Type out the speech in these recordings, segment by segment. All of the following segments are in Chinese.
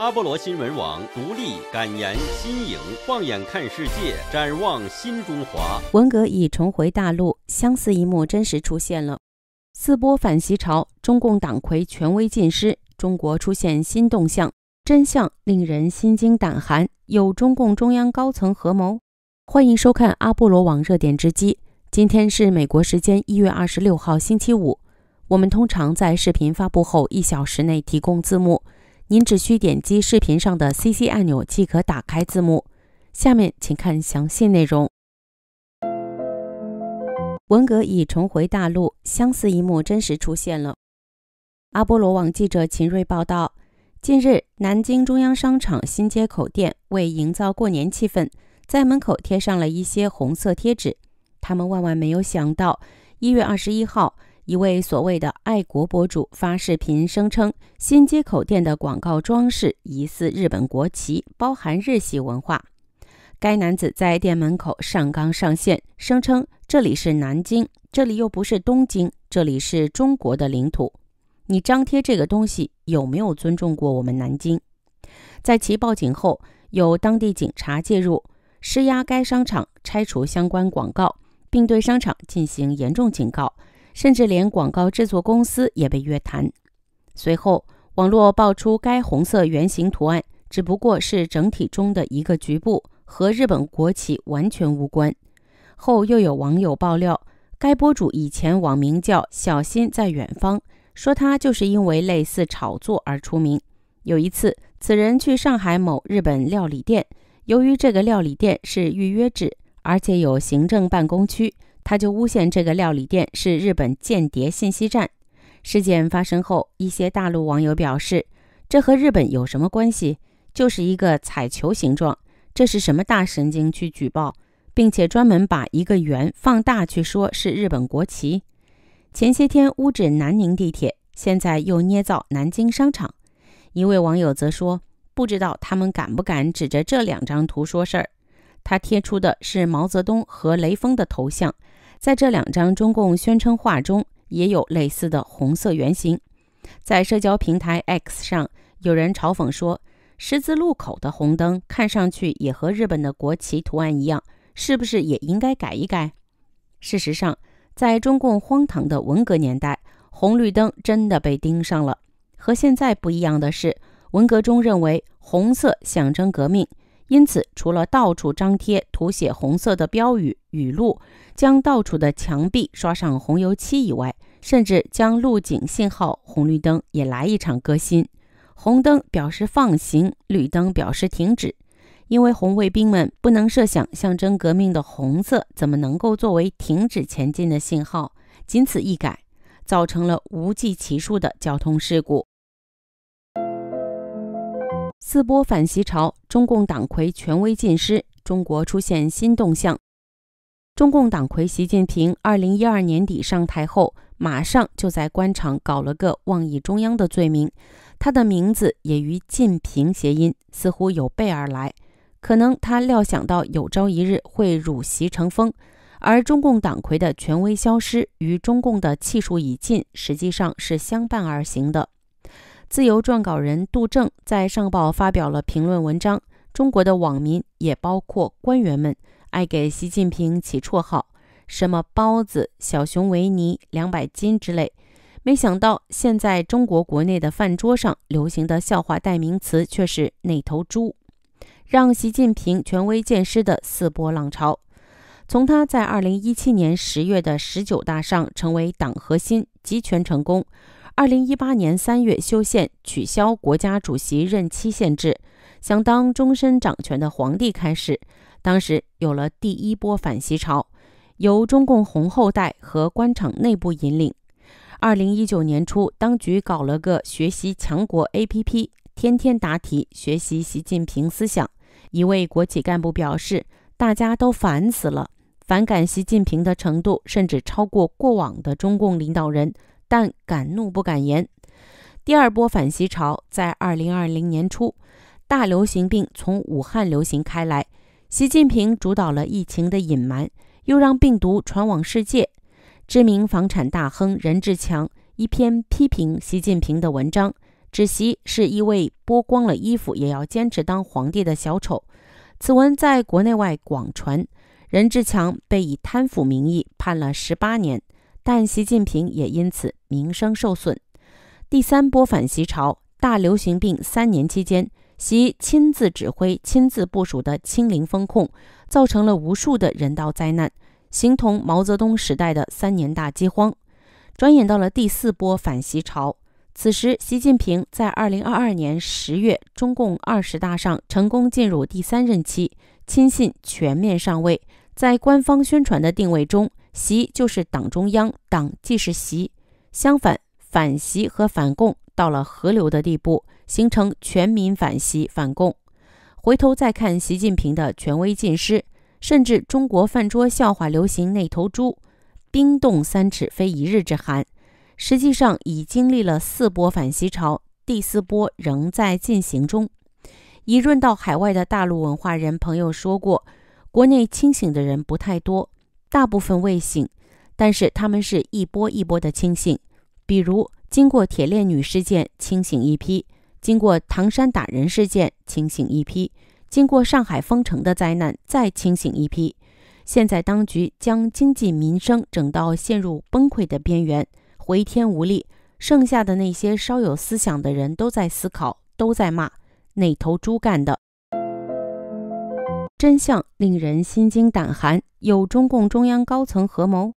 阿波罗新闻网独立感言新颖，放眼看世界，展望新中华。文革已重回大陆，相似一幕真实出现了。四波反袭潮，中共党魁权威尽失，中国出现新动向，真相令人心惊胆寒。有中共中央高层合谋。欢迎收看阿波罗网热点之击。今天是美国时间一月二十六号星期五。我们通常在视频发布后一小时内提供字幕。您只需点击视频上的 CC 按钮即可打开字幕。下面请看详细内容。文革已重回大陆，相似一幕真实出现了。阿波罗网记者秦瑞报道：近日，南京中央商场新街口店为营造过年气氛，在门口贴上了一些红色贴纸。他们万万没有想到，一月二十一号。一位所谓的爱国博主发视频，声称新街口店的广告装饰疑似日本国旗，包含日系文化。该男子在店门口上纲上线，声称这里是南京，这里又不是东京，这里是中国的领土。你张贴这个东西，有没有尊重过我们南京？在其报警后，有当地警察介入，施压该商场拆除相关广告，并对商场进行严重警告。甚至连广告制作公司也被约谈。随后，网络爆出该红色圆形图案只不过是整体中的一个局部，和日本国旗完全无关。后又有网友爆料，该博主以前网名叫“小心在远方”，说他就是因为类似炒作而出名。有一次，此人去上海某日本料理店，由于这个料理店是预约制，而且有行政办公区。他就诬陷这个料理店是日本间谍信息站。事件发生后，一些大陆网友表示：“这和日本有什么关系？就是一个彩球形状，这是什么大神经去举报，并且专门把一个圆放大去说是日本国旗。”前些天污指南宁地铁，现在又捏造南京商场。一位网友则说：“不知道他们敢不敢指着这两张图说事儿。”他贴出的是毛泽东和雷锋的头像，在这两张中共宣称画中，也有类似的红色圆形。在社交平台 X 上，有人嘲讽说：“十字路口的红灯看上去也和日本的国旗图案一样，是不是也应该改一改？”事实上，在中共荒唐的文革年代，红绿灯真的被盯上了。和现在不一样的是，文革中认为红色象征革命。因此，除了到处张贴涂写红色的标语语录，将到处的墙壁刷上红油漆以外，甚至将路警信号红绿灯也来一场革新：红灯表示放行，绿灯表示停止。因为红卫兵们不能设想象征革命的红色怎么能够作为停止前进的信号，仅此一改，造成了无计其数的交通事故。自波反袭潮，中共党魁权威尽失，中国出现新动向。中共党魁习近平二零一二年底上台后，马上就在官场搞了个妄议中央的罪名，他的名字也与“近平”谐音，似乎有备而来。可能他料想到有朝一日会辱袭成风，而中共党魁的权威消失与中共的气数已尽，实际上是相伴而行的。自由撰稿人杜正在《上报》发表了评论文章。中国的网民，也包括官员们，爱给习近平起绰号，什么“包子”“小熊维尼”“两百斤”之类。没想到，现在中国国内的饭桌上流行的笑话代名词却是“那头猪”，让习近平权威渐失的四波浪潮，从他在2017年10月的十九大上成为党核心、集权成功。二零一八年三月，修宪取消国家主席任期限制，想当终身掌权的皇帝开始。当时有了第一波反袭潮，由中共红后代和官场内部引领。二零一九年初，当局搞了个学习强国 APP，天天答题学习习近平思想。一位国企干部表示：“大家都烦死了，反感习近平的程度甚至超过过往的中共领导人。”但敢怒不敢言。第二波反袭潮在二零二零年初，大流行病从武汉流行开来。习近平主导了疫情的隐瞒，又让病毒传往世界。知名房产大亨任志强一篇批评习近平的文章，指习是一位剥光了衣服也要坚持当皇帝的小丑。此文在国内外广传，任志强被以贪腐名义判了十八年。但习近平也因此名声受损。第三波反袭潮大流行病三年期间，习亲自指挥、亲自部署的清零风控，造成了无数的人道灾难，形同毛泽东时代的三年大饥荒。转眼到了第四波反袭潮，此时习近平在二零二二年十月中共二十大上成功进入第三任期，亲信全面上位，在官方宣传的定位中。习就是党中央，党即是习。相反，反习和反共到了合流的地步，形成全民反习反共。回头再看习近平的权威尽失，甚至中国饭桌笑话流行“那头猪”，冰冻三尺非一日之寒。实际上，已经历了四波反习潮，第四波仍在进行中。一润到海外的大陆文化人朋友说过，国内清醒的人不太多。大部分未醒，但是他们是一波一波的清醒。比如，经过铁链女事件清醒一批，经过唐山打人事件清醒一批，经过上海封城的灾难再清醒一批。现在当局将经济民生整到陷入崩溃的边缘，回天无力。剩下的那些稍有思想的人都在思考，都在骂：哪头猪干的？真相令人心惊胆寒，有中共中央高层合谋。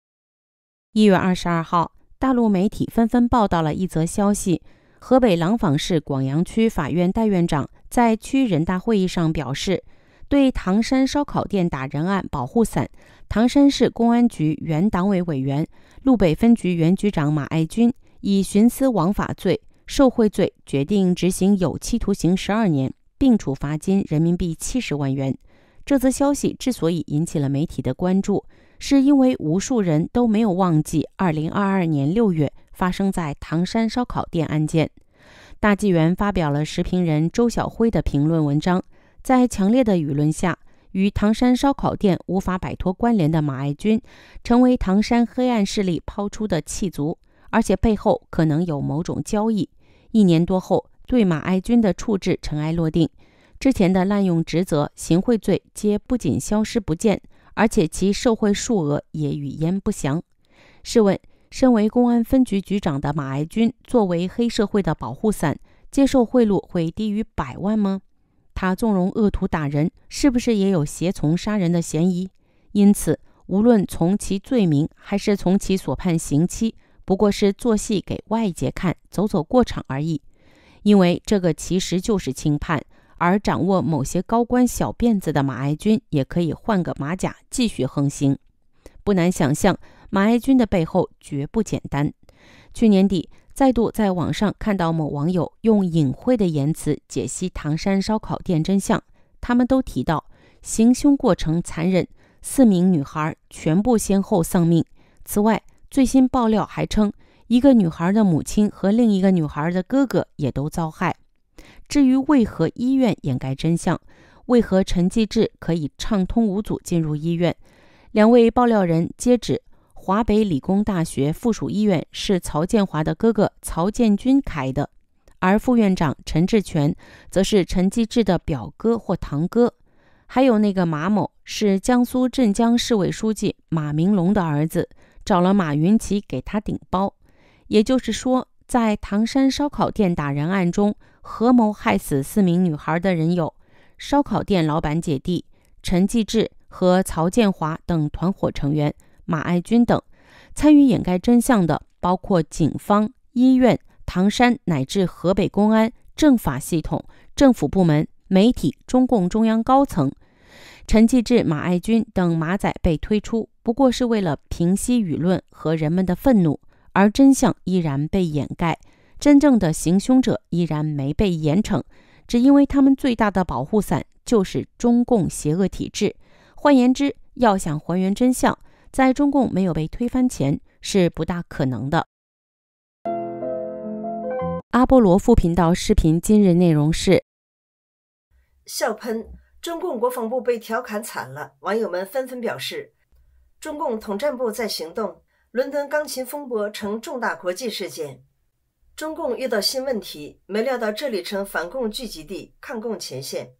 一月二十二号，大陆媒体纷纷报道了一则消息：河北廊坊市广阳区法院代院长在区人大会议上表示，对唐山烧烤店打人案保护伞，唐山市公安局原党委委员、路北分局原局长马爱军以徇私枉法罪、受贿罪，决定执行有期徒刑十二年，并处罚金人民币七十万元。这则消息之所以引起了媒体的关注，是因为无数人都没有忘记2022年6月发生在唐山烧烤店案件。大纪元发表了时评人周晓辉的评论文章，在强烈的舆论下，与唐山烧烤店无法摆脱关联的马爱军，成为唐山黑暗势力抛出的弃卒，而且背后可能有某种交易。一年多后，对马爱军的处置尘埃落定。之前的滥用职责、行贿罪，皆不仅消失不见，而且其受贿数额也语焉不详。试问，身为公安分局局长的马爱军，作为黑社会的保护伞，接受贿赂会低于百万吗？他纵容恶徒打人，是不是也有胁从杀人的嫌疑？因此，无论从其罪名，还是从其所判刑期，不过是做戏给外界看，走走过场而已。因为这个其实就是轻判。而掌握某些高官小辫子的马爱军也可以换个马甲继续横行，不难想象，马爱军的背后绝不简单。去年底，再度在网上看到某网友用隐晦的言辞解析唐山烧烤店真相，他们都提到行凶过程残忍，四名女孩全部先后丧命。此外，最新爆料还称，一个女孩的母亲和另一个女孩的哥哥也都遭害。至于为何医院掩盖真相，为何陈继志可以畅通无阻进入医院，两位爆料人皆指，华北理工大学附属医院是曹建华的哥哥曹建军开的，而副院长陈志全则是陈继志的表哥或堂哥，还有那个马某是江苏镇江市委书记马明龙的儿子，找了马云奇给他顶包，也就是说。在唐山烧烤店打人案中，合谋害死四名女孩的人有烧烤店老板姐弟陈继志和曹建华等团伙成员，马爱军等。参与掩盖真相的包括警方、医院、唐山乃至河北公安、政法系统、政府部门、媒体、中共中央高层。陈继志、马爱军等马仔被推出，不过是为了平息舆论和人们的愤怒。而真相依然被掩盖，真正的行凶者依然没被严惩，只因为他们最大的保护伞就是中共邪恶体制。换言之，要想还原真相，在中共没有被推翻前是不大可能的。阿波罗副频道视频今日内容是：笑喷！中共国防部被调侃惨了，网友们纷纷表示：中共统战部在行动。伦敦钢琴风波成重大国际事件，中共遇到新问题，没料到这里成反共聚集地、抗共前线。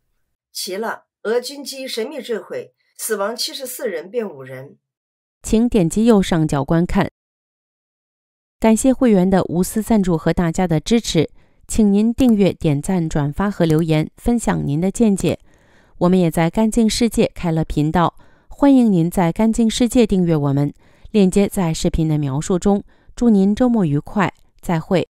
齐了，俄军机神秘坠毁，死亡七十四人变五人。请点击右上角观看。感谢会员的无私赞助和大家的支持，请您订阅、点赞、转发和留言，分享您的见解。我们也在干净世界开了频道，欢迎您在干净世界订阅我们。链接在视频的描述中。祝您周末愉快，再会。